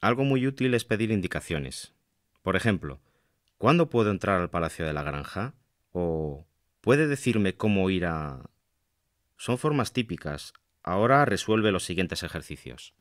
Algo muy útil es pedir indicaciones. Por ejemplo, ¿cuándo puedo entrar al Palacio de la Granja? ¿O puede decirme cómo ir a... Son formas típicas. Ahora resuelve los siguientes ejercicios.